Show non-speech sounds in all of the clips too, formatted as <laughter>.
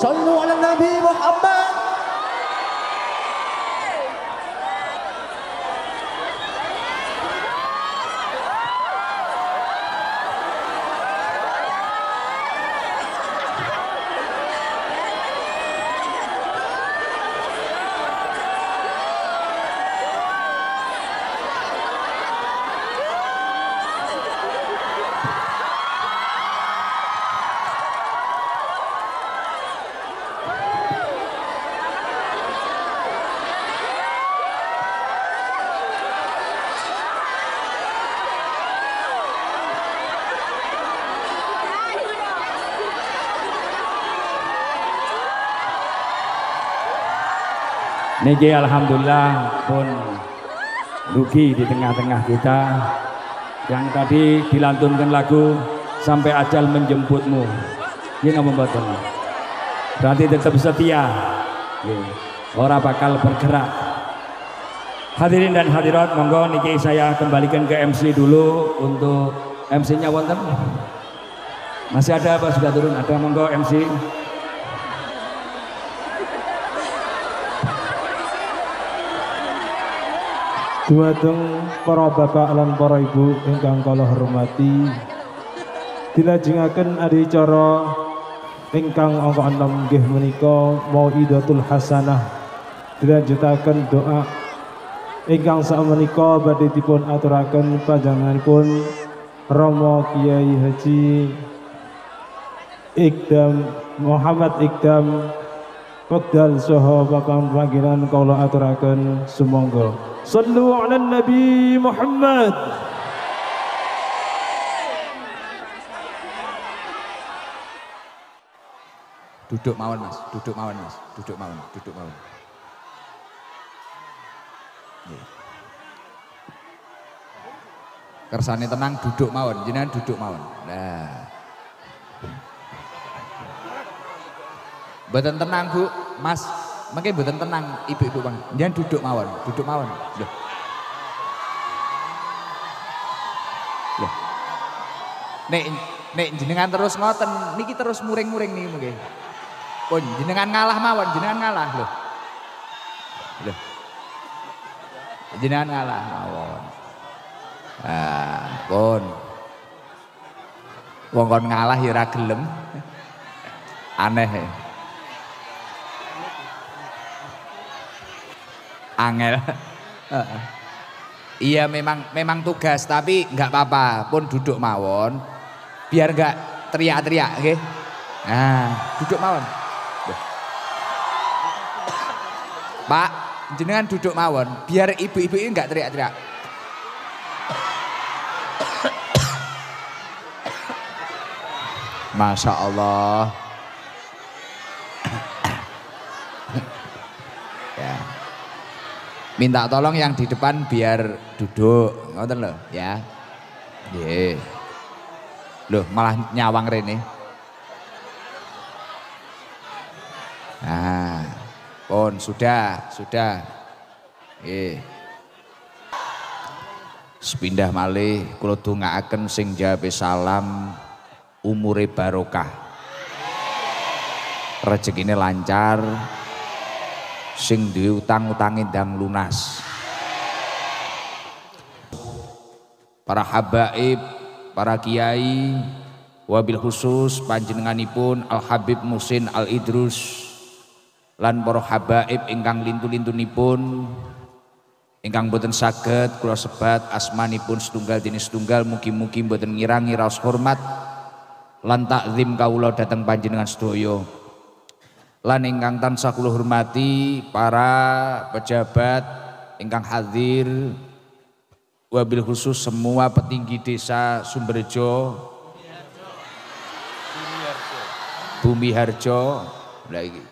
Sallu ala Nabi Muhammad niki alhamdulillah pun rugi di tengah-tengah kita yang tadi dilantunkan lagu sampai ajal menjemputmu dia nggak membuat berarti tetap setia iya. orang bakal bergerak hadirin dan hadirat monggo niki saya kembalikan ke MC dulu untuk MC nya wonten masih ada apa sudah turun ada monggo MC Dumateng para bapak lan para ibu ingkang kalau hormati. Dilajengaken adi cara ingkang angka 6 nggih mau idotul hasanah. Dilanjutaken doa ingkang sak menika badhe aturakan pajangan pun Romo Kiai Haji Iqdam Muhammad Iqdam Pekdal Soho Bapak Panggilan Kaulo Aturakan Sumonggo صلوا على النبي محمد duduk mawon mas duduk mawon mas duduk mawon duduk mawon yeah. kersane tenang duduk mawon jenengan duduk mawon nah Badan tenang bu mas Makanya buatan tenang ibu-ibu bang. Dia duduk mawon, duduk mawon. Loh. Loh. Nek, nek jenengan terus ngoten, niki terus muring-muring nih mungkin. Pun jenengan ngalah mawon, jenengan ngalah loh. Loh. Jenengan ngalah mawon. Ah, pun. Wong kon ngalah ya ra gelem. Aneh. Ya. Angel. iya memang memang tugas tapi nggak apa-apa pun duduk mawon biar nggak teriak-teriak, oke? Okay? Nah, duduk mawon. Pak, jenengan duduk mawon biar ibu-ibu ini nggak teriak-teriak. Masya Allah. Minta tolong yang di depan biar duduk, ngoten lho, ya. Nggih. lho malah nyawang rene. Nah, pun sudah, sudah. Nggih. Sepindah malih kula dongaaken sing jawab salam umure barokah. Rezekine lancar, sing duwe utang-utange ndang lunas. Para habaib, para kiai, wabil khusus panjenenganipun Al Habib Musin Al Idrus lan para habaib ingkang lintu-lintunipun ingkang boten saged kula sebat asmanipun setunggal dini setunggal mugi-mugi boten ngirangi raos hormat lan takzim kawula dhateng panjenengan sedaya lan ingkang tansah kula hormati para pejabat ingkang hadir wabil khusus semua petinggi desa Sumberjo Bumi Harjo lagi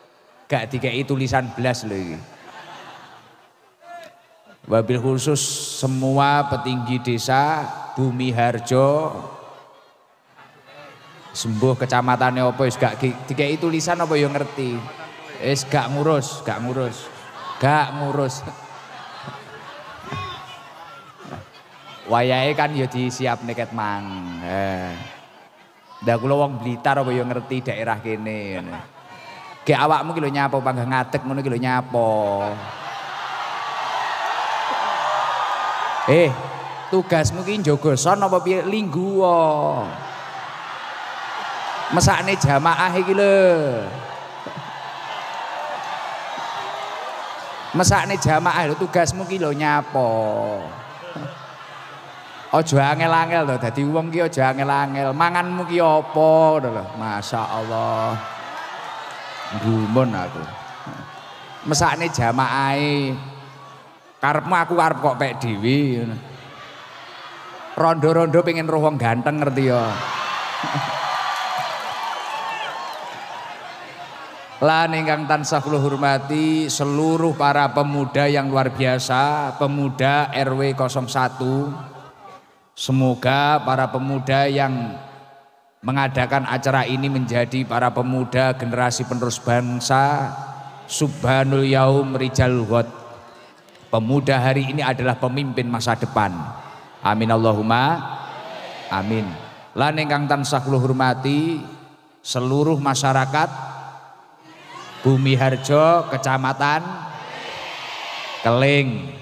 gak tiga itu tulisan belas lagi wabil khusus semua petinggi desa Bumi Harjo sembuh kecamatannya apa wis gak itu tulisan apa yo ngerti. Wis gak ngurus, gak ngurus. Gak ngurus. Wayahe kan yo disiap neket mang. Eh. Dah kula wong Blitar apa yo ngerti daerah kene. Ge awakmu ki lho nyapa panggah ngadeg ngono ki lho Eh, tugasmu ki njogo son apa piye lingguo mesakne jamaah iki lho. Mesakne jamaah lho tugasmu ki lho nyapo. Aja angel-angel lho dadi wong ki aja angel-angel. Manganmu ki apa lho. Masyaallah. Gumun aku. Mesakne jamaahe karepmu aku arep kok pek dhewe. Rondo-rondo pengen roh wong ganteng ngerti ya. Lan ingkang tansah kula hormati seluruh para pemuda yang luar biasa, pemuda RW 01. Semoga para pemuda yang mengadakan acara ini menjadi para pemuda generasi penerus bangsa Subhanul Yaum Rijal Ghot. Pemuda hari ini adalah pemimpin masa depan. Amin Allahumma. Amin. Lan ingkang tansah kula hormati seluruh masyarakat Bumi Harjo, Kecamatan Keling,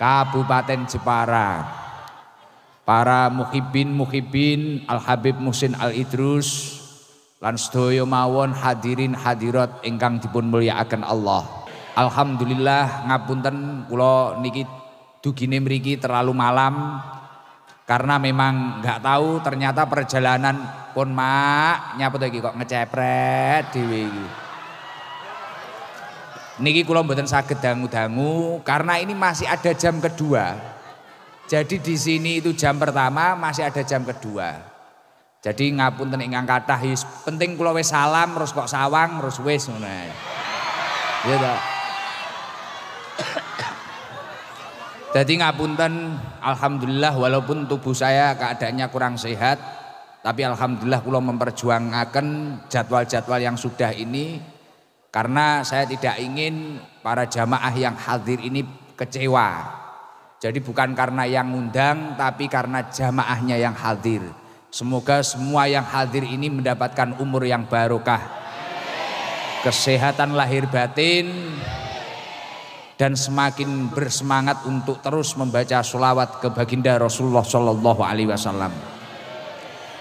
Kabupaten Jepara. Para muhibin muhibin Al Habib Musin Al Idrus Lansdoyo mawon hadirin hadirat ingkang dipun mulyakaken Allah. Alhamdulillah ngapunten kula niki dugine mriki terlalu malam karena memang nggak tahu ternyata perjalanan pun mak nyapa lagi kok ngecepret dhewe Niki kula mboten saged dangu-dangu karena ini masih ada jam kedua. Jadi di sini itu jam pertama masih ada jam kedua. Jadi ngapunten ingkang kathah penting kula wis salam terus kok sawang terus wis ngono. Ya ta. Jadi ngapunten alhamdulillah walaupun tubuh saya keadaannya kurang sehat tapi alhamdulillah kula memperjuangkan jadwal-jadwal yang sudah ini karena saya tidak ingin para jamaah yang hadir ini kecewa. Jadi bukan karena yang ngundang tapi karena jamaahnya yang hadir. Semoga semua yang hadir ini mendapatkan umur yang barokah. Kesehatan lahir batin dan semakin bersemangat untuk terus membaca solawat ke baginda Rasulullah Shallallahu Alaihi Wasallam.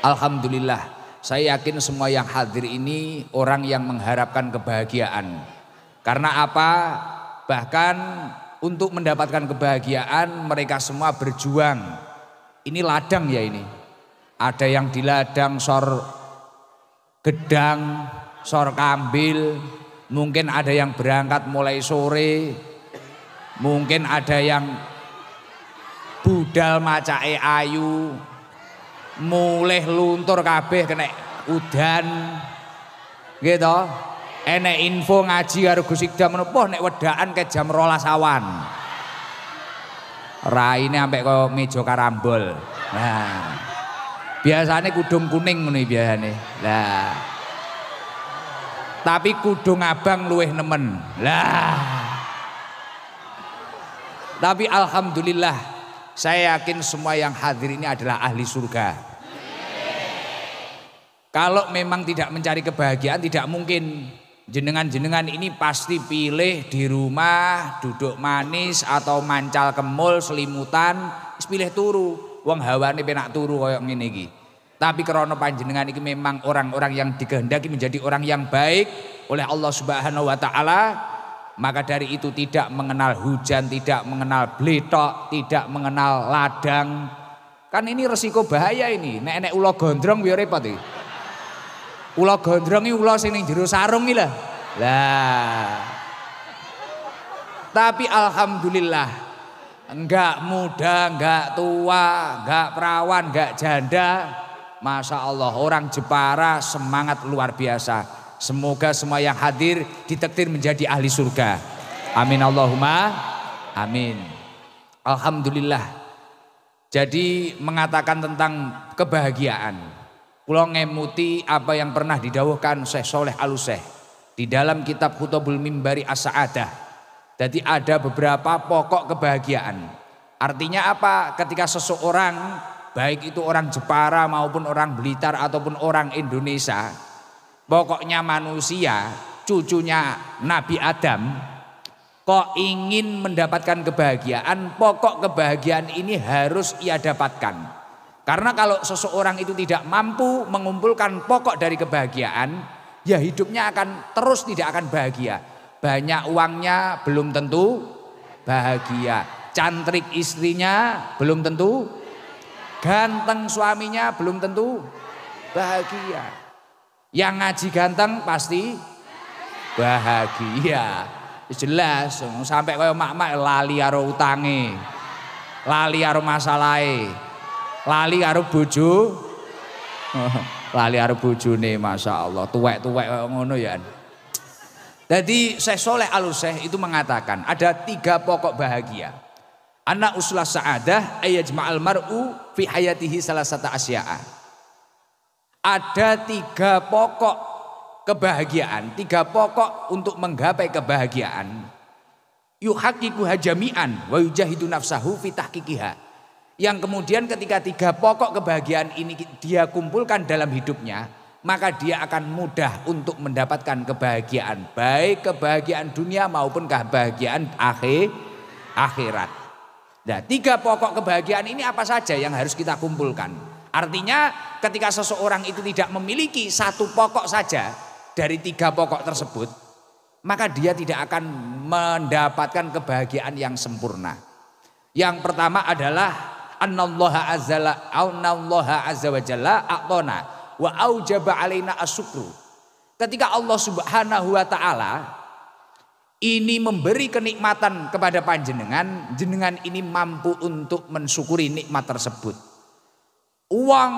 Alhamdulillah saya yakin semua yang hadir ini orang yang mengharapkan kebahagiaan. Karena apa? Bahkan untuk mendapatkan kebahagiaan mereka semua berjuang. Ini ladang ya ini. Ada yang di ladang sor gedang, sor kambil, mungkin ada yang berangkat mulai sore, mungkin ada yang budal macae ayu, mulih luntur kabeh kena udan gitu Ene info ngaji harus gusik jam menepuh nek wedaan ke jam rola sawan ini sampai ke mejo karambol nah biasanya kudung kuning nih biasanya lah tapi kudung abang luweh nemen lah tapi alhamdulillah Saya yakin semua yang hadir ini adalah ahli surga. Kalau memang tidak mencari kebahagiaan tidak mungkin jenengan-jenengan ini pasti pilih di rumah duduk manis atau mancal kemul selimutan pilih turu wong ini penak turu koyok ngene iki. Tapi karena panjenengan ini memang orang-orang yang dikehendaki menjadi orang yang baik oleh Allah Subhanahu wa taala maka dari itu tidak mengenal hujan, tidak mengenal beletok, tidak mengenal ladang. Kan ini resiko bahaya ini. Nenek nek ulo gondrong biar repot iki. Ulo gondrong ini ulo sing ning jero sarung iki lah. Lah. Tapi alhamdulillah enggak muda, enggak tua, enggak perawan, enggak janda. Masya Allah orang Jepara semangat luar biasa. Semoga semua yang hadir ditakdir menjadi ahli surga. Amin Allahumma. Amin. Alhamdulillah. Jadi mengatakan tentang kebahagiaan. Pulau ngemuti apa yang pernah didawuhkan Syekh Soleh Aluseh. Di dalam kitab Kutubul Mimbari Asa'adah. Jadi ada beberapa pokok kebahagiaan. Artinya apa? Ketika seseorang baik itu orang Jepara maupun orang Blitar ataupun orang Indonesia Pokoknya manusia, cucunya Nabi Adam, kok ingin mendapatkan kebahagiaan, pokok kebahagiaan ini harus ia dapatkan. Karena kalau seseorang itu tidak mampu mengumpulkan pokok dari kebahagiaan, ya hidupnya akan terus tidak akan bahagia. Banyak uangnya belum tentu bahagia. Cantrik istrinya belum tentu. Ganteng suaminya belum tentu bahagia. Yang ngaji ganteng pasti bahagia. Ya jelas sampai kaya mak-mak lali karo utangi Lali karo masalahe. Lali karo bojo. <laughs> lali karo masya Allah Tuwek-tuwek ngono ya. Jadi Syekh Soleh al itu mengatakan ada tiga pokok bahagia. Anak uslah sa'adah ayajma'al mar'u fi hayatihi salah satu asya'a ada tiga pokok kebahagiaan, tiga pokok untuk menggapai kebahagiaan. Yuhakiku hajamian wa yujahidu nafsahu fitahkikiha. Yang kemudian ketika tiga pokok kebahagiaan ini dia kumpulkan dalam hidupnya, maka dia akan mudah untuk mendapatkan kebahagiaan, baik kebahagiaan dunia maupun kebahagiaan akhir akhirat. Nah, tiga pokok kebahagiaan ini apa saja yang harus kita kumpulkan? Artinya ketika seseorang itu tidak memiliki satu pokok saja dari tiga pokok tersebut, maka dia tidak akan mendapatkan kebahagiaan yang sempurna. Yang pertama adalah anallaha azza anallaha azza wa jalla atona wa aujaba alaina asyukru. Ketika Allah Subhanahu wa taala ini memberi kenikmatan kepada panjenengan, jenengan ini mampu untuk mensyukuri nikmat tersebut. Uang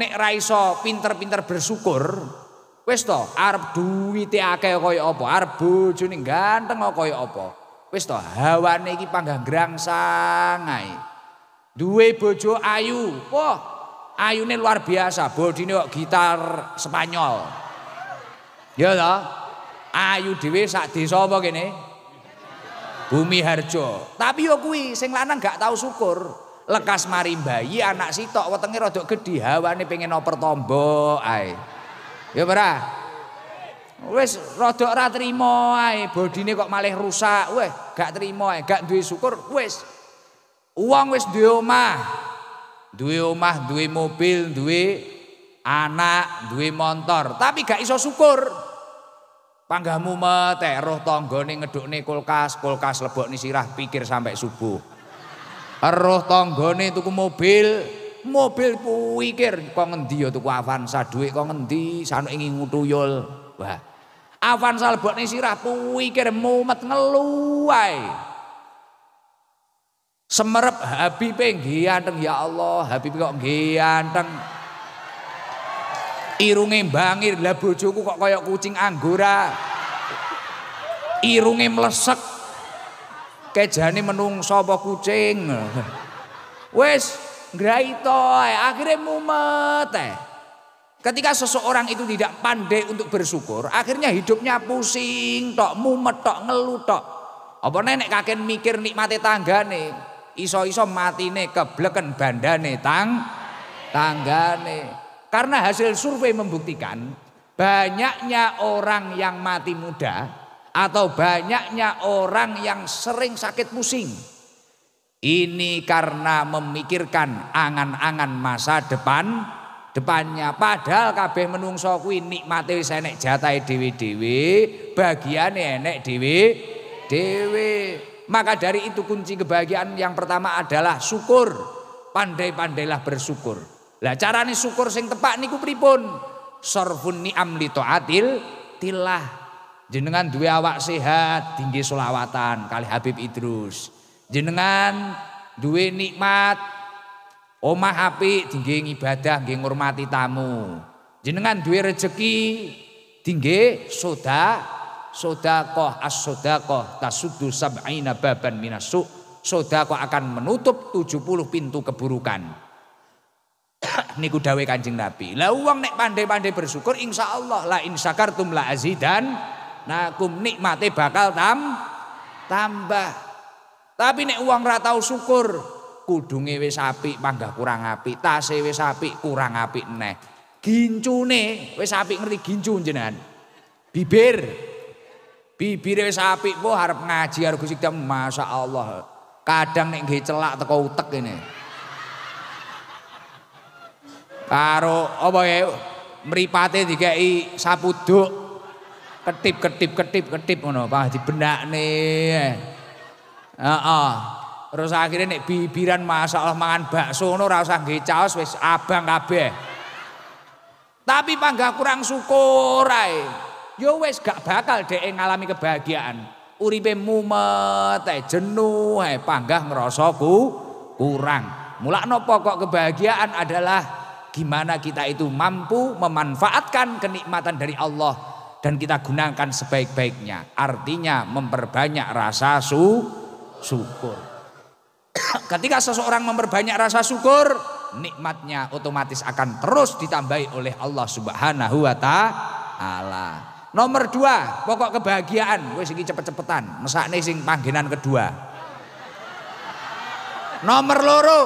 nek ra iso pinter-pinter bersyukur, wis to arep duwite akeh kaya apa, arep bojone ganteng kaya apa. Wis to hawane iki panggah grangsang ae. Duwe bojo ayu, wah ayune luar biasa, bodine kok gitar Spanyol. Ya ta? Ayu dhewe sak desa apa kene? Bumi Harjo. Tapi ya kuwi sing lanang gak tau syukur. lekas mari bayi anak sitok wetenge rada gedhi hawane pengen noper tombo ae ya ora wis rada ora trimo ae bodine kok malah rusak weh gak trimo ae gak duwe syukur wis uang wis duwe omah duwe omah duwe mobil duwe anak duwe motor tapi gak iso syukur Panggahmu mete roh tanggane ngedukne kulkas, kulkas lebokne sirah pikir sampai subuh. roh tanggane tuku mobil, mobil kuwi kok ngendi ya tuku Avanza dhuwit kok ngendi sanu ingin ngutuyul. Wah. Avanza lebokne sirah kuwi kir mumet Semerep Habibe nggih anteng ya Allah, Habibe kok nggih anteng. Irunge bangir, lah bojoku kok kaya kucing anggora. Irunge mlesek. kejane menungso apa kucing. Wes ngraito akhirnya mumet Ketika seseorang itu tidak pandai untuk bersyukur, akhirnya hidupnya pusing, tok mumet, tok ngeluh, tok. Apa nenek kakek mikir nikmati nih, iso-iso mati nih kebleken bandane tang tangga nih. Karena hasil survei membuktikan banyaknya orang yang mati muda atau banyaknya orang yang sering sakit pusing. Ini karena memikirkan angan-angan masa depan depannya padahal kabeh menungso kuwi nikmate wis enek jatahe dewi, bagian bagiane enek dewi. Maka dari itu kunci kebahagiaan yang pertama adalah syukur. Pandai-pandailah bersyukur. Lah carane syukur sing tepak niku pripun? Sorfun ni'am li taatil tilah Jenengan dua awak sehat, tinggi solawatan kali Habib Idrus. Jenengan dua nikmat, omah Habib tinggi ibadah, tinggi ngurmati tamu. Jenengan dua rezeki tinggi soda, soda koh as soda koh tasudu sab'ina baban minasu. koh akan menutup tujuh puluh pintu keburukan. <coughs> niku dawe Kanjeng Nabi. Lah uang nek pandai-pandai bersyukur Insya Allah. la insya kartum la azidan nakum nah, nikmate bakal tam tambah. Tapi nek uang ra tau syukur, kudunge wis apik, panggah kurang apik, tase wis apik, kurang apik neh. Gincune wis apik ngerti gincu jenengan. Bibir bibir wis apik, wah arep ngaji karo Gusti Masya Allah. Kadang nek nggih celak teko utek ini. Karo apa ya mripate dikeki sapuduk ketip ketip ketip ketip ngono pah dibenakne. Heeh. Terus akhirnya nih bibiran masalah mangan bakso ngono ora usah nggih caos wis abang kabeh. Tapi panggah kurang syukur ae. Yo wis gak bakal dhek ngalami kebahagiaan. Uripe mumet jenuh ae panggah ngrasa ku kurang. Mulakno pokok kebahagiaan adalah gimana kita itu mampu memanfaatkan kenikmatan dari Allah dan kita gunakan sebaik-baiknya. Artinya memperbanyak rasa su syukur. <coughs> Ketika seseorang memperbanyak rasa syukur, nikmatnya otomatis akan terus ditambahi oleh Allah Subhanahu wa taala. Nomor dua, pokok kebahagiaan. Wes iki cepet-cepetan, mesakne sing panggenan kedua. Nomor loro,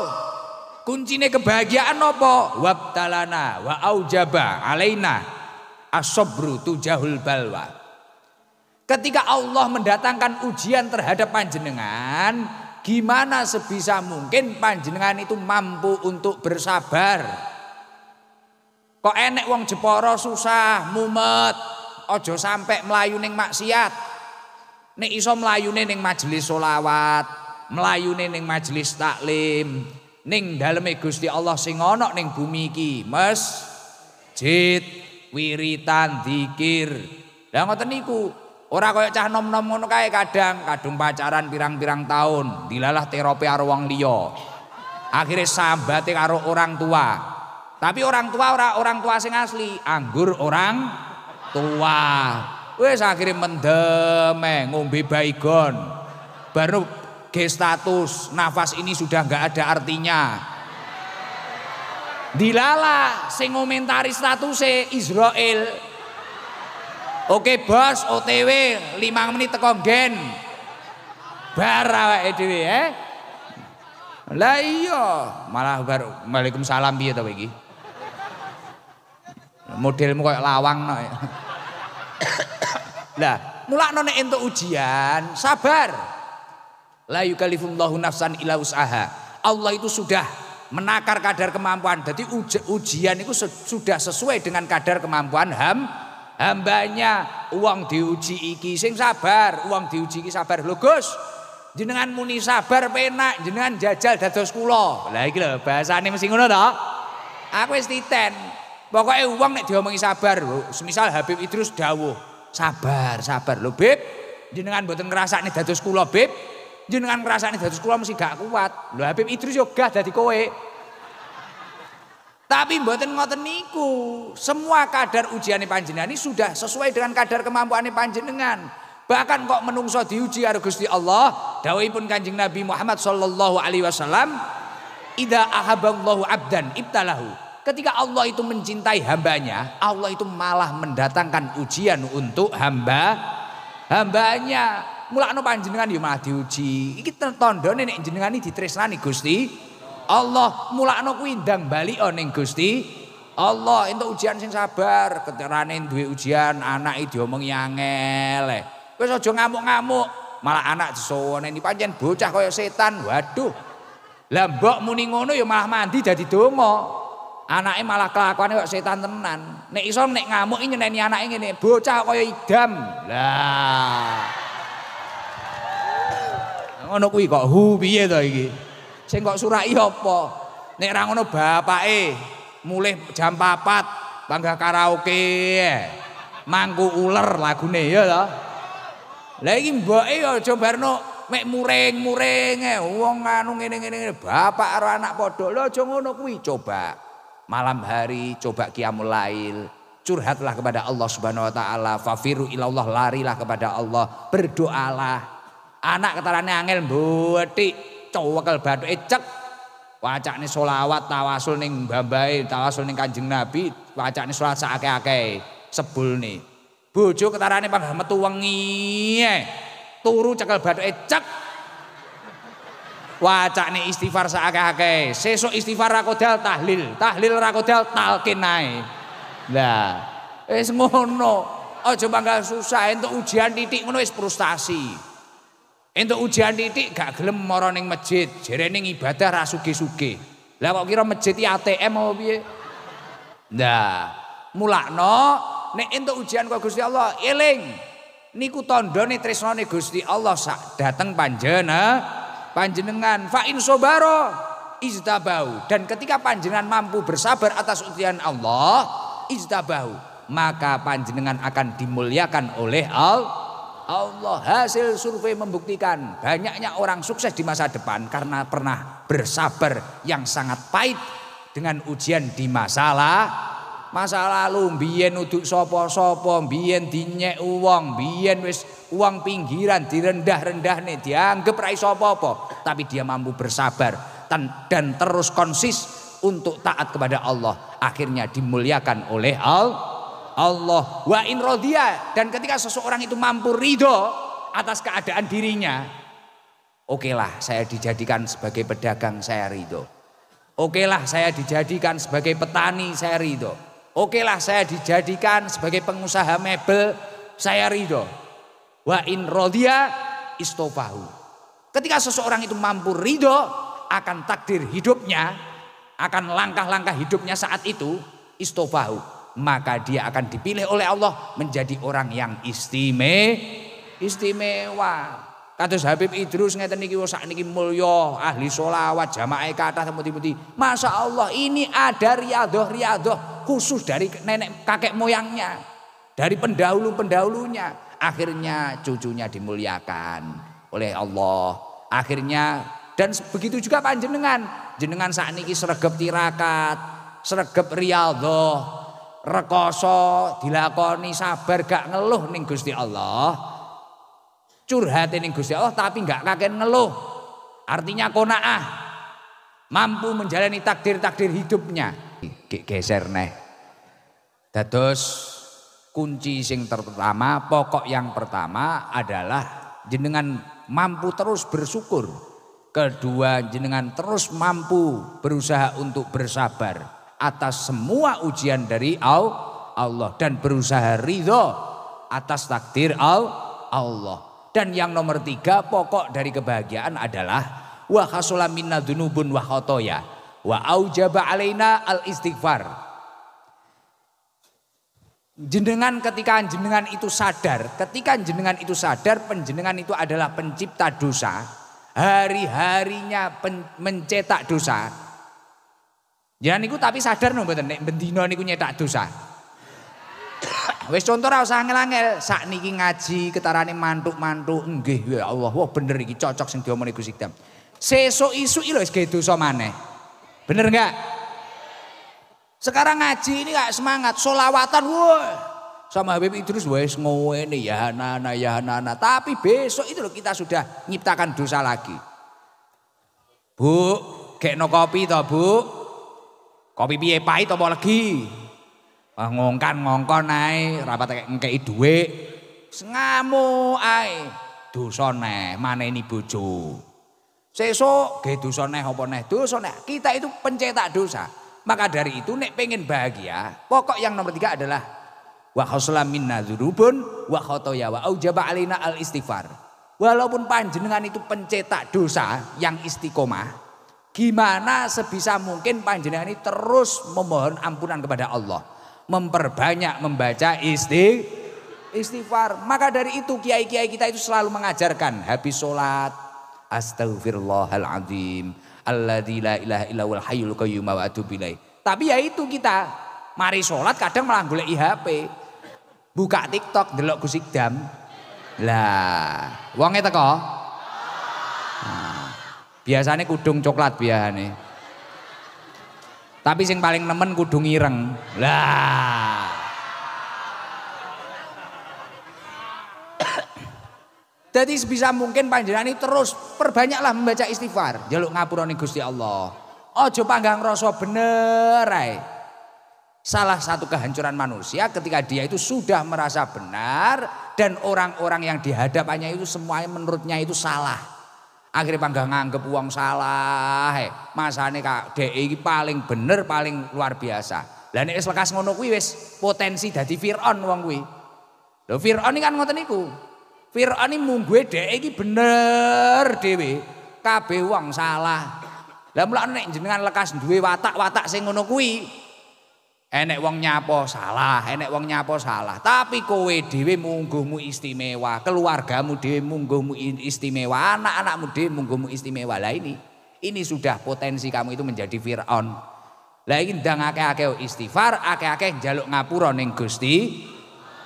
kuncinya kebahagiaan nopo? Wabtalana wa aujaba alaina asobru tujahul balwa. Ketika Allah mendatangkan ujian terhadap panjenengan, gimana sebisa mungkin panjenengan itu mampu untuk bersabar. Kok enek wong Jeporo susah, mumet, ojo sampai melayu neng maksiat. Nek iso melayu neng majelis solawat, melayu neng majelis taklim, neng dalam Gusti Allah sing ana neng bumi mas, masjid wiritan, zikir. Lah ngoten niku. Ora kaya cah nom-nom ngono kae kadang kadung pacaran pirang-pirang tahun, dilalah terapi karo wong liya. akhirnya sambate karo orang tua. Tapi orang tua ora orang tua sing asli, anggur orang tua. Wis akhirnya mendem ngombe baygon. Baru G status nafas ini sudah nggak ada artinya. Dilala sing komentari statuse Israel. Oke bos OTW lima menit tekong gen. Bar dhewe eh. Lah iya, malah baru salam piye to iki? Modelmu kayak lawang no. Ya. Lah, mulakno nek entuk ujian, sabar. La yukallifullahu nafsan illa usaha. Allah itu sudah menakar kadar kemampuan. Jadi ujian itu sudah sesuai dengan kadar kemampuan ham hambanya. Uang diuji iki sing sabar, uang diuji iki sabar. Lho Gus, jenengan muni sabar penak, jenengan jajal dados kula. Lah iki lho bahasane mesti ngono to. Aku wis titen. Pokoke uang nek diomongi sabar, lho. semisal Habib Idrus dawuh, sabar, sabar. Lho, Bib, jenengan mboten ngrasakne dados kula, Bib jenengan ini dados kula mesti gak kuat. Lho Habib Idris yo gah dadi kowe. Tapi mboten ngoten niku. Semua kadar ujiane panjenengan ini sudah sesuai dengan kadar kemampuannya panjenengan. Bahkan kok menungso diuji harus Gusti Allah, pun Kanjeng Nabi Muhammad sallallahu alaihi wasallam, "Idza abdan ibtalahu." Ketika Allah itu mencintai hambanya, Allah itu malah mendatangkan ujian untuk hamba hambanya mulakno panjenengan ya malah diuji. Iki tandane nek jenengan iki ditresnani Gusti Allah, mulakno kuwi ndang bali oh ning Gusti Allah itu ujian sing sabar, keterane duwe ujian anake diomongi angel. Eh, wis aja ngamuk-ngamuk, malah anak disowoneni pancen bocah kaya setan. Waduh. Lah mbok muni ngono ya malah mandi dadi donga. Anake malah kelakuane kok setan tenan. Nek iso nek ngamuk nyeneni anake ngene, bocah kaya idam. Lah. ngono kuwi kok hu piye to iki sing kok surai apa nek ra ngono bapake mulih jam 4 bangga karaoke eh. mangku uler lagune ya to lha iki mboke aja barno mek muring-muring eh. wong anu ngene-ngene bapak karo anak padha lho aja ngono kuwi coba malam hari coba kiamulail, curhatlah kepada Allah Subhanahu wa taala fafiru ila Allah larilah kepada Allah berdoalah Anak ketarane angel mbetik cowekel ecek cek. nih solawat tawasul nih mbambae, tawasul nih Kanjeng Nabi, nih solat seake-ake sebul nih Bojo ketarane pak metu wengi. Eh. Turu cekel ecek cek. nih istighfar sak ake ake seso istighfar rakodel tahlil, tahlil rakodel talkin dah Lah, wis ngono. coba nggak susah entuk ujian titik menulis frustasi. Entuk ujian titik gak gelem mara ning masjid, jerene ibadah ra suki. sugih Lah kok kira masjid ATM apa piye? Nah, mulakno nek entuk ujian kok Gusti Allah eling. Niku tandane tresnane Gusti Allah sak dateng panjenengan, eh, panjenengan fa in sobaro iztabau dan ketika panjenengan mampu bersabar atas ujian Allah iztabau maka panjenengan akan dimuliakan oleh Allah Allah hasil survei membuktikan banyaknya orang sukses di masa depan karena pernah bersabar yang sangat pahit dengan ujian di masalah masa lalu biyen uduk sopo-sopo, biyen dinyek uang biyen wis uang pinggiran direndah-rendah nih dianggap rai sopo po tapi dia mampu bersabar dan, dan terus konsis untuk taat kepada Allah akhirnya dimuliakan oleh Allah Allah wa in rodiya dan ketika seseorang itu mampu ridho atas keadaan dirinya oke okay saya dijadikan sebagai pedagang saya ridho oke okay saya dijadikan sebagai petani saya ridho oke okay saya dijadikan sebagai pengusaha mebel saya ridho wa in rodiya istofahu ketika seseorang itu mampu ridho akan takdir hidupnya akan langkah-langkah hidupnya saat itu istofahu maka dia akan dipilih oleh Allah menjadi orang yang istime, istimewa. Kados Habib Idrus ngeten niki sak niki mulya, ahli solawat, jamaah kathah temudi-temudi. Masya Allah ini ada riadoh-riadoh khusus dari nenek kakek moyangnya, dari pendahulu-pendahulunya. Akhirnya cucunya dimuliakan oleh Allah. Akhirnya dan begitu juga panjenengan, jenengan saat niki seregep tirakat, seregep riadoh, rekoso dilakoni sabar gak ngeluh ning Gusti Allah curhat ning Gusti Allah tapi gak kaken ngeluh artinya konaah mampu menjalani takdir-takdir hidupnya geser neh dados kunci sing pertama pokok yang pertama adalah jenengan mampu terus bersyukur kedua jenengan terus mampu berusaha untuk bersabar atas semua ujian dari Allah dan berusaha ridho atas takdir Allah. Dan yang nomor tiga pokok dari kebahagiaan adalah wa khasulamina dunubun wa khotoya wa aujaba alaina al istighfar. Jenengan ketika jenengan itu sadar, ketika jenengan itu sadar penjenengan itu adalah pencipta dosa, hari-harinya mencetak dosa, Ya niku tapi sadar no mboten nek bendina niku nyetak dosa. <coughs> Wis contoh ra usah saat niki ngaji ketarane mantuk-mantuk, nggih ya Allah, wah bener iki cocok sing diomongin Gus Ikdam. Sesuk isu lho wis dosa maneh. Bener nggak? Sekarang ngaji ini gak semangat, solawatan wah. Sama Habib Idrus wes ngowe nih ya nana ya nana. Tapi besok itu loh kita sudah nyiptakan dosa lagi. Bu, kayak no kopi toh bu. Kopi piye pahit apa lagi? Wah ngongkan-ngongkon ae, rapat patek engkeki dhuwit. Ngamuk ae. Dosa neh ini bojo. Sesuk ge dosa neh apa neh? Dosa neh. Kita itu pencetak dosa. Maka dari itu nek pengen bahagia, pokok yang nomor tiga adalah wa khosla minna dzurubun wa khotoya wa aujaba alaina al istighfar. Walaupun panjenengan itu pencetak dosa yang istiqomah, Gimana sebisa mungkin panjenengan ini terus memohon ampunan kepada Allah. Memperbanyak membaca isti, istighfar. Maka dari itu kiai-kiai kita itu selalu mengajarkan habis sholat. Astagfirullahaladzim. Alladzi la ilaha illawal hayyul qayyum wa Tapi ya itu kita. Mari sholat kadang malah golek IHP. Buka TikTok delok dam, Lah, wonge teko? Nah. Biasanya kudung coklat biasanya. Tapi sing paling nemen kudung ireng. Lah. Jadi sebisa mungkin panjenengan terus perbanyaklah membaca istighfar, jaluk ngapurane Gusti Allah. Ojo panggang rasa bener ay. Salah satu kehancuran manusia ketika dia itu sudah merasa benar dan orang-orang yang dihadapannya itu semuanya menurutnya itu salah. Akhirnya panggah nganggep uang salah. He. Masane kak DE ini paling bener paling luar biasa. Lah nek lekas ngono kuwi wis potensi dadi Firaun wong kuwi. Lho Firaun ini kan ngoten niku. Firaun ini mungguhe DE iki bener dhewe. Kabeh wong salah. Lah mulai nek jenengan lekas duwe watak-watak sing ngono kuwi, Enek wong nyapo salah, enek wong nyapo salah. Tapi kowe dhewe munggumu istimewa, keluargamu dhewe munggumu istimewa, anak-anakmu dhewe munggumu istimewa. Lah ini, ini sudah potensi kamu itu menjadi Firaun. Lah iki ndang akeh-akeh istighfar, akeh-akeh jaluk ngapura ning Gusti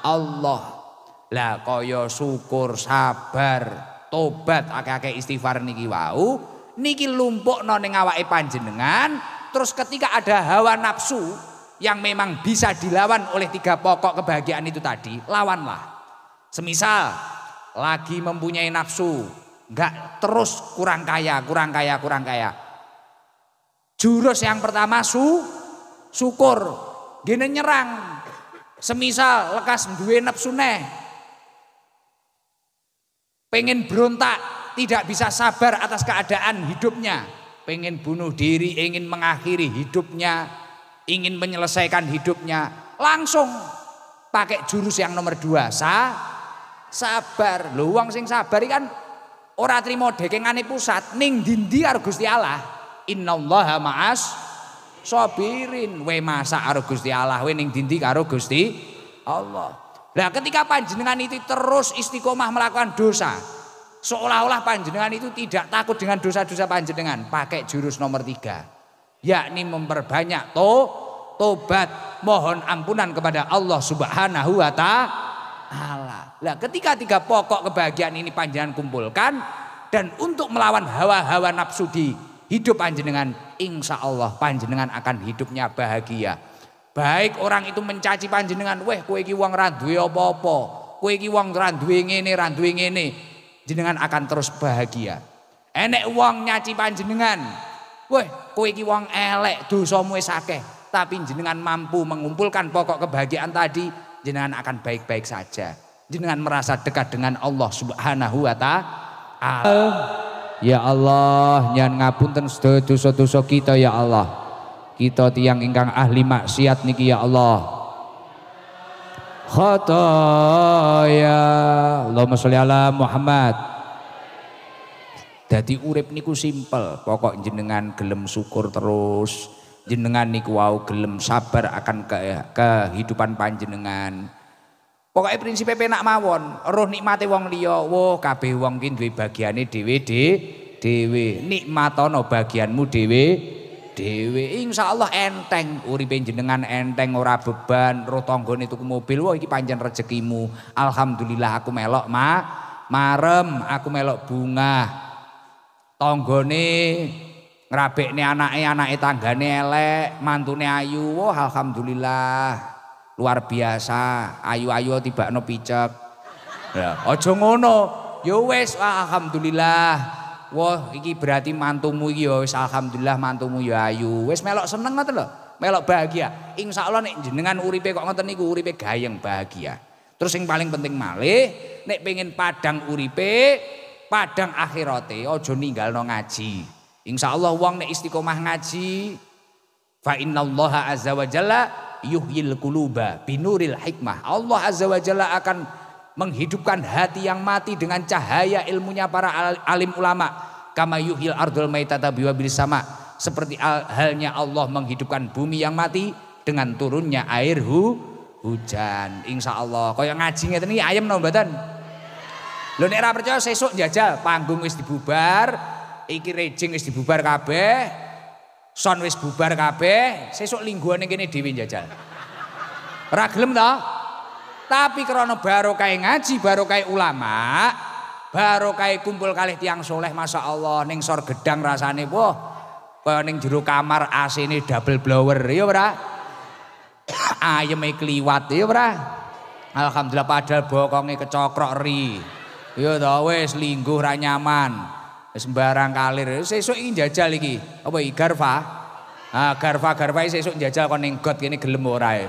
Allah. Lah koyo syukur, sabar, tobat akeh-akeh istighfar niki wau, niki lumpukno ning awake panjenengan, terus ketika ada hawa nafsu yang memang bisa dilawan oleh tiga pokok kebahagiaan itu tadi, lawanlah. Semisal lagi mempunyai nafsu, nggak terus kurang kaya, kurang kaya, kurang kaya. Jurus yang pertama su syukur, gini nyerang. Semisal lekas duwe nafsu neh. Pengen berontak, tidak bisa sabar atas keadaan hidupnya pengen bunuh diri, ingin mengakhiri hidupnya, ingin menyelesaikan hidupnya langsung pakai jurus yang nomor dua sa sabar lu wong sing sabar kan ora trimo dekengane pusat ning dindi karo Gusti Allah innallaha ma'as sabirin we masa karo Gusti Allah we ning dindi karo Gusti Allah Nah ketika panjenengan itu terus istiqomah melakukan dosa Seolah-olah panjenengan itu tidak takut dengan dosa-dosa panjenengan Pakai jurus nomor tiga yakni memperbanyak to tobat mohon ampunan kepada Allah Subhanahu wa taala. Lah ketika tiga pokok kebahagiaan ini panjenengan kumpulkan dan untuk melawan hawa-hawa nafsu di hidup panjenengan insya Allah panjenengan akan hidupnya bahagia. Baik orang itu mencaci panjenengan, weh kue ki wong ra duwe apa-apa, kowe ki wong ra ngene, ra ngene. Jenengan akan terus bahagia. Enek wong nyaci panjenengan, Woi, kowe iki wong elek, dosamu wis akeh, tapi jenengan mampu mengumpulkan pokok kebahagiaan tadi, jenengan akan baik-baik saja. Jenengan merasa dekat dengan Allah Subhanahu wa taala. Ya Allah, nyan ngapunten sedaya dosa-dosa kita ya Allah. Kita tiang ingkang ahli maksiat niki ya Allah. Khotoya Allahumma sholli ala Muhammad jadi urip niku simpel, pokok jenengan gelem syukur terus. Jenengan niku wow gelem sabar akan ke, kehidupan panjenengan. Pokoknya prinsipnya penak mawon, roh nikmati wong liya, wo kabeh wong bagian duwe bagiane dhewe dhewe. Nikmatono bagianmu dhewe insya Allah enteng uripe jenengan enteng ora beban, roh itu tuku mobil, wah iki pancen rezekimu. Alhamdulillah aku melok ma marem, aku melok bunga, tanggane ngrabekne anake anake tangga elek mantune ayu wah alhamdulillah luar biasa ayu-ayu tibakno picek ya ojo ngono yo ya wes ah, alhamdulillah wah iki berarti mantumu yo ya wes alhamdulillah mantumu ya ayu wes melok seneng ngoten lho melok bahagia insyaallah nek dengan uripe kok ngoten niku uripe gayeng bahagia terus yang paling penting malih nek pengen padang uripe padang akhirate aja ninggalno ngaji. Insyaallah wong nek istiqomah ngaji fa innallaha azza wa jalla yuhyil quluba binuril hikmah. Allah azza wa jalla akan menghidupkan hati yang mati dengan cahaya ilmunya para alim ulama. Kama yuhyil ardul maitata biwabil sama. Seperti halnya Allah menghidupkan bumi yang mati dengan turunnya air hu, hujan. Insya Allah. Kaya ngaji ngerti ini ayam no mboten? Lho nek ora percaya sesuk njajal panggung wis dibubar, iki rejing wis dibubar kabeh. Son wis bubar kabeh, sesuk lingguane kene dhewe njajal. Ora gelem ta? Tapi krana barokah ngaji, barokah ulama, barokah kumpul kalih tiang soleh masa Allah ning sor gedang rasane wah kaya ning jero kamar asine double blower ya ora? <coughs> Ayem kliwat ya ora? Alhamdulillah padahal bokonge kecokrok ri. Yo, ya tau wes lingguh ranyaman sembarang kalir. Sesuk iki jajal lagi. Apa i Garva, Ah Garva. Garfa sesuk jajal kau ning gini gelem ora e.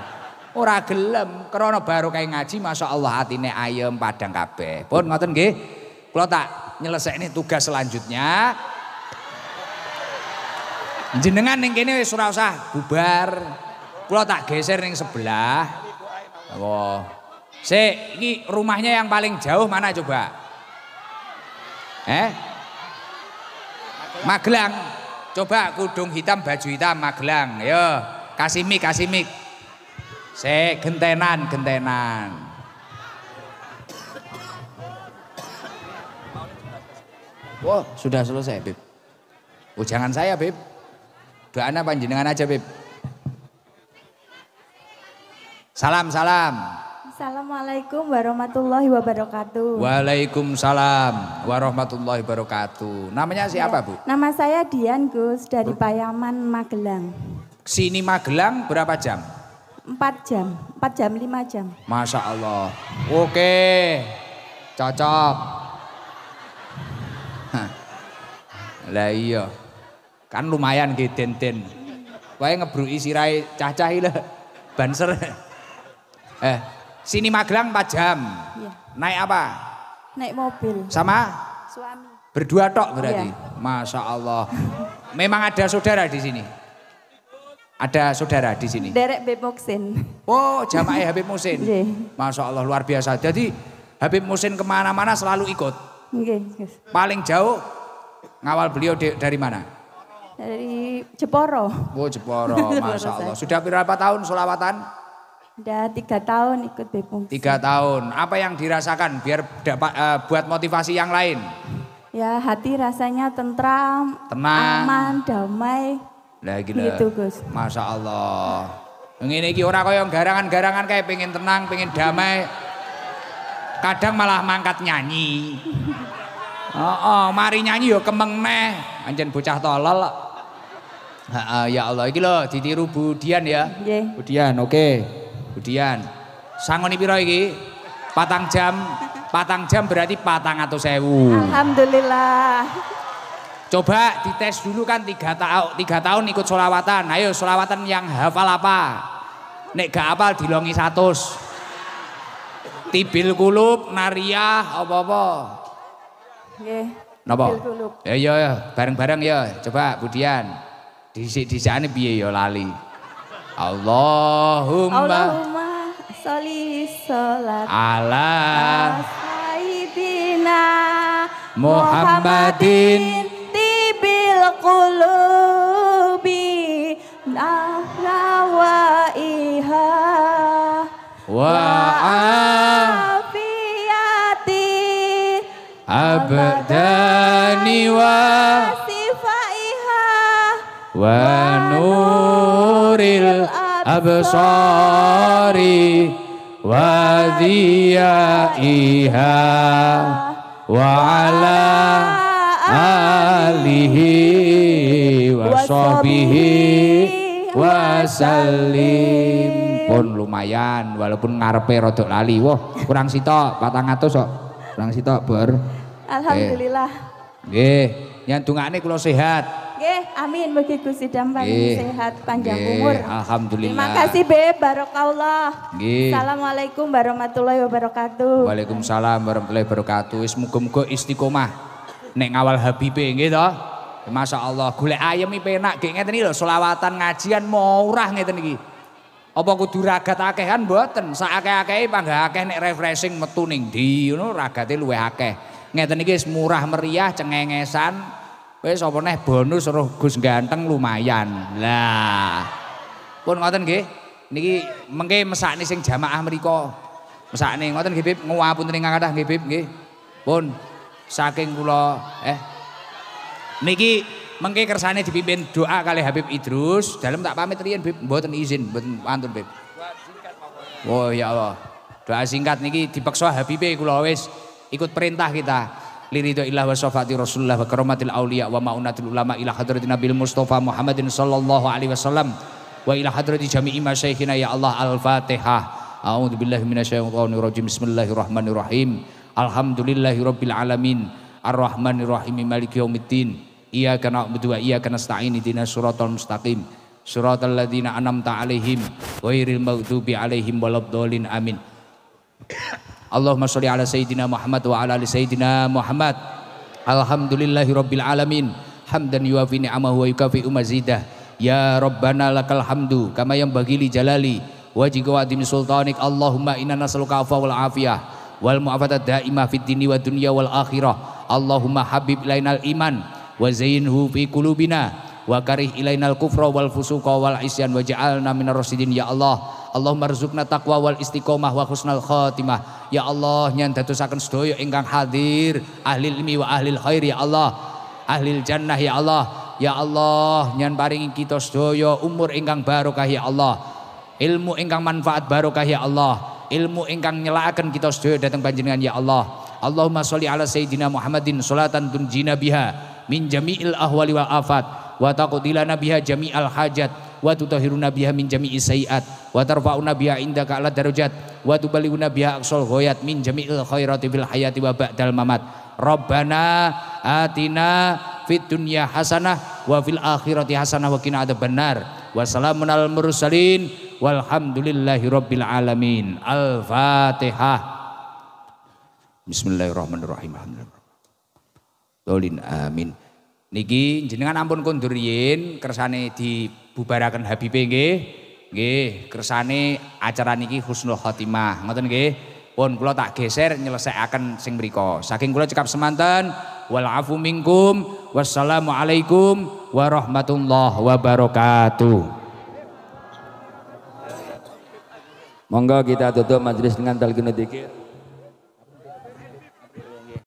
Ora gelem krana baru kayak ngaji hati atine ayam padang kape. Pun ngoten gih. Kalau tak ini tugas selanjutnya. Jenengan neng kene wes ora usah bubar. Kalau tak geser neng sebelah. Wow. Si, ini rumahnya yang paling jauh mana coba? Eh? Magelang. Coba kudung hitam, baju hitam, Magelang. Yo, kasih mic, kasih mic. Si, gentenan, gentenan. Wah, wow, sudah selesai, Bib. Oh, jangan saya, Bib. Doana panjenengan aja, Bib. Salam, salam. Assalamualaikum warahmatullahi wabarakatuh. Waalaikumsalam warahmatullahi wabarakatuh. Namanya ya, siapa, ya. Bu? Nama saya Dian Gus dari Payaman Magelang. Sini Magelang berapa jam? Empat jam, empat jam lima jam. Masya Allah. Oke. Cocok. Lah iya. Kan lumayan Wah den Wae ngebruki sirahe cah-cah banser. Eh, Sini Magelang 4 jam. Iya. Naik apa? Naik mobil. Sama? Suami. Berdua tok berarti. Iya. Masya Allah. Memang ada saudara di sini. Ada saudara di sini. Derek Habib Musin. Oh, jamaah Habib Musin. Iya. Masya Allah luar biasa. Jadi Habib Musin kemana-mana selalu ikut. Oke. Paling jauh ngawal beliau di, dari mana? Dari Jeporo. Oh Jeporo, <laughs> Masya Allah. Sudah berapa tahun solawatan? Udah tiga tahun ikut BPUMSI. Tiga tahun. Apa yang dirasakan biar dapat uh, buat motivasi yang lain? Ya hati rasanya tentram, Tenang. aman, damai. Lah gila. Gitu Gus. Masya Allah. Ini iki garangan-garangan kayak pengen tenang, pengen damai. Kadang malah mangkat nyanyi. Oh, oh mari nyanyi yo kemeng meh. Anjen bocah tolol. ya Allah iki loh ditiru Budian ya. Budian, oke. Okay. Budian. Sangoni piro iki? Patang jam. Patang jam berarti patang atau sewu. Alhamdulillah. Coba dites dulu kan tiga, tahun tiga tahun ikut solawatan. Ayo solawatan yang hafal apa? Nek gak hafal dilongi satu. Tibil kulub, nariah, apa-apa. Nggih. Napa? Ya ya ya, bareng-bareng ya. Coba Budian. Disik-disikane piye ya lali. Allahumma, sholli sholat ala sayyidina Muhammadin tibil qulubi nahrawaiha wa afiyati abdani wa أبصاري وذيائها وعلى آله وصحبه wasallim pun lumayan walaupun ngarepe rodok lali wah kurang sitok patang atus sok kurang sitok ber alhamdulillah eh, nggih nyandungane kula sehat Oke, amin mugi Gusti Dampan sehat panjang umur. Alhamdulillah. Terima kasih Be, barokallah. Assalamualaikum warahmatullahi wabarakatuh. Waalaikumsalam warahmatullahi wabarakatuh. Wis muga-muga istiqomah nek ngawal Habibe nggih to. Masya Allah, golek ayam iki enak. nggih ngeten iki lho selawatan ngajian murah ngeten iki. Apa kudu ragat akeh kan mboten, sak akeh-akehe panggah akeh nek refreshing metuning di, ndi ngono ragate luwih akeh. Ngeten iki murah meriah cengengesan Wes apa neh bonus roh Gus ganteng lumayan. Lah. Pun ngoten nggih. Niki mengke mesakne sing jamaah mriku. Mesakne ngoten nggih Bib, ngowapunten ingkang kathah nggih Bib nggih. Pun saking kula eh niki mengke kersane dipimpin doa kali Habib Idrus. Dalem tak pamit riyen Bib, mboten izin, mboten antun Bib. Oh ya Allah. Doa singkat niki dipaksa Habibe kula wis ikut perintah kita liridho illah wa syafaati rasulullah wa karamatil awliya wa ma'unatil ulama ila hadrati nabil mustafa muhammadin sallallahu alaihi wasallam wa ila hadrati jami'i masyayikhina ya Allah al-fatihah A'udzu billahi minasyaitonir rajim. Bismillahirrahmanirrahim. Alhamdulillahirabbil alamin. Arrahmanir rahim. Maliki yaumiddin. Iyyaka na'budu wa iyyaka nasta'in. Ihdinas shiratal mustaqim. Shiratal ladzina an'amta 'alaihim ghairil maghdubi 'alaihim waladdallin. Amin. Allahumma sholli ala sayyidina Muhammad wa ala ali sayyidina Muhammad. rabbil alamin. Hamdan yuwafi ni'amahu wa yukafi umazidah. Ya Rabbana lakal hamdu kama yang bagili jalali wajika wa adimi sultanik Allahumma inna nas'aluka afwa wal afiyah wal mu'afata daimah fid dini wa dunya wal akhirah Allahumma habib ilainal iman wa zainhu fi qulubina wa karih ilainal kufra wal fusuqa wal isyan waj'alna minar rasidin ya Allah Allah marzukna takwa wal istiqomah wa husnal khotimah. Ya Allah nyen dadosaken sedoyo ingkang hadir ahli ilmi wa ahli khair ya Allah. Ahli jannah ya Allah. Ya Allah nyan paringi kita sedoyo umur ingkang barokah ya Allah. Ilmu ingkang manfaat barokah ya Allah. Ilmu ingkang nyelakan kita sedoyo datang panjenengan ya Allah. Allahumma sholli ala sayyidina Muhammadin sholatan tunjina biha min jami'il ahwali wal afat wa taqdilana biha jami'al hajat wa tutahhiruna biha min jami'i sayiat wa tarfa'una biha indaka ala darajat wa tuballighuna biha aqsal ghayat min jami'il khairati fil hayati wa ba'dal mamat rabbana atina fid dunya hasanah wa fil akhirati hasanah wa qina adzabannar wa salamun al mursalin walhamdulillahi rabbil alamin al-fatihah Bismillahirrahmanirrahim Dolin amin niki jenengan ampun kondurin kersane di bubarakan habib nggih. Nggih, kersane acara niki husnul khotimah. Ngoten nggih. Pun kula tak geser nyelesaikan sing mriku. Saking kula cekap semanten wal afu minkum wassalamualaikum warahmatullahi wabarakatuh. Monggo kita tutup majelis dengan talqin dzikir.